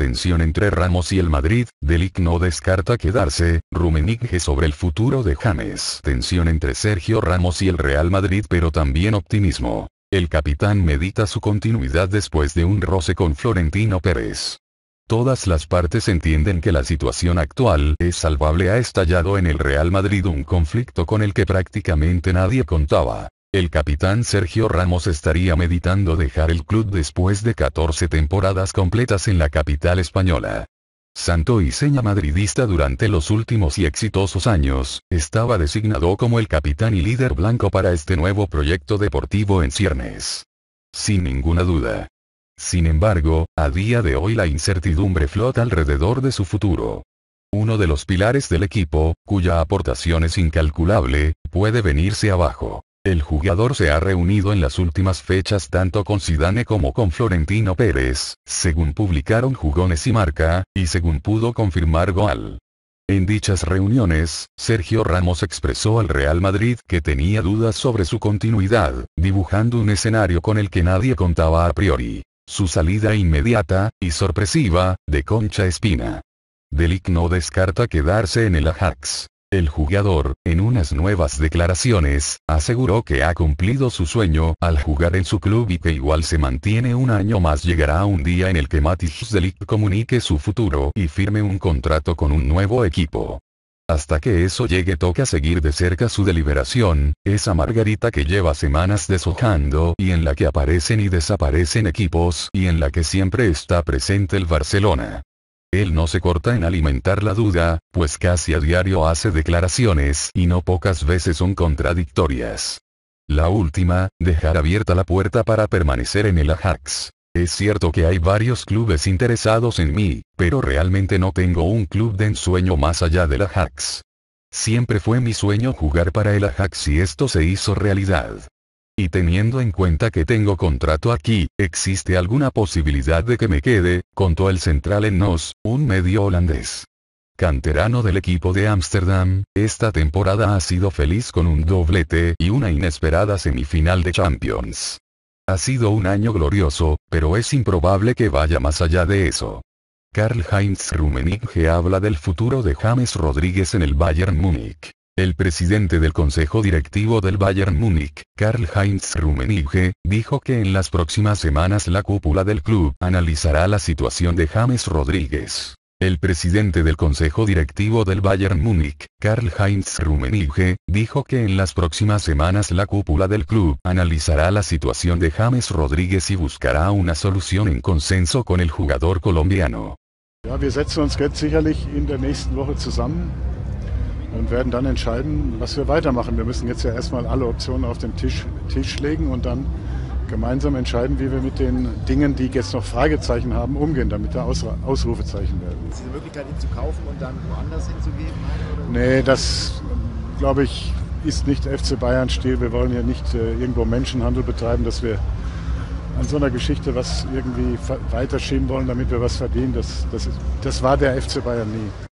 Tensión entre Ramos y el Madrid, Delic no descarta quedarse, Rumenigge sobre el futuro de James. Tensión entre Sergio Ramos y el Real Madrid pero también optimismo. El capitán medita su continuidad después de un roce con Florentino Pérez. Todas las partes entienden que la situación actual es salvable. Ha estallado en el Real Madrid un conflicto con el que prácticamente nadie contaba. El capitán Sergio Ramos estaría meditando dejar el club después de 14 temporadas completas en la capital española. Santo y seña madridista durante los últimos y exitosos años, estaba designado como el capitán y líder blanco para este nuevo proyecto deportivo en ciernes. Sin ninguna duda. Sin embargo, a día de hoy la incertidumbre flota alrededor de su futuro. Uno de los pilares del equipo, cuya aportación es incalculable, puede venirse abajo. El jugador se ha reunido en las últimas fechas tanto con Zidane como con Florentino Pérez, según publicaron Jugones y Marca, y según pudo confirmar Goal. En dichas reuniones, Sergio Ramos expresó al Real Madrid que tenía dudas sobre su continuidad, dibujando un escenario con el que nadie contaba a priori. Su salida inmediata, y sorpresiva, de Concha Espina. Delic no descarta quedarse en el Ajax. El jugador, en unas nuevas declaraciones, aseguró que ha cumplido su sueño al jugar en su club y que igual se mantiene un año más. Llegará un día en el que Matis Delic comunique su futuro y firme un contrato con un nuevo equipo. Hasta que eso llegue toca seguir de cerca su deliberación, esa margarita que lleva semanas deshojando y en la que aparecen y desaparecen equipos y en la que siempre está presente el Barcelona. Él no se corta en alimentar la duda, pues casi a diario hace declaraciones y no pocas veces son contradictorias. La última, dejar abierta la puerta para permanecer en el Ajax. Es cierto que hay varios clubes interesados en mí, pero realmente no tengo un club de ensueño más allá del Ajax. Siempre fue mi sueño jugar para el Ajax y esto se hizo realidad y teniendo en cuenta que tengo contrato aquí, ¿existe alguna posibilidad de que me quede? contó el central en Nos, un medio holandés. Canterano del equipo de Ámsterdam, esta temporada ha sido feliz con un doblete y una inesperada semifinal de Champions. Ha sido un año glorioso, pero es improbable que vaya más allá de eso. Karl Heinz Rummenigge habla del futuro de James Rodríguez en el Bayern Múnich. El presidente del Consejo Directivo del Bayern Múnich, Karl-Heinz Rummenigge, dijo que en las próximas semanas la cúpula del club analizará la situación de James Rodríguez. El presidente del Consejo Directivo del Bayern Múnich, Karl-Heinz Rummenigge, dijo que en las próximas semanas la cúpula del club analizará la situación de James Rodríguez y buscará una solución en consenso con el jugador colombiano. und werden dann entscheiden, was wir weitermachen. Wir müssen jetzt ja erstmal alle Optionen auf den Tisch, Tisch legen und dann gemeinsam entscheiden, wie wir mit den Dingen, die jetzt noch Fragezeichen haben, umgehen, damit da Ausrufezeichen werden. Ist diese Möglichkeit, ihn zu kaufen und dann woanders hinzugeben? Oder? Nee, das glaube ich ist nicht FC Bayern-Stil. Wir wollen ja nicht äh, irgendwo Menschenhandel betreiben, dass wir an so einer Geschichte was irgendwie weiterschieben wollen, damit wir was verdienen. Das, das, ist, das war der FC Bayern nie.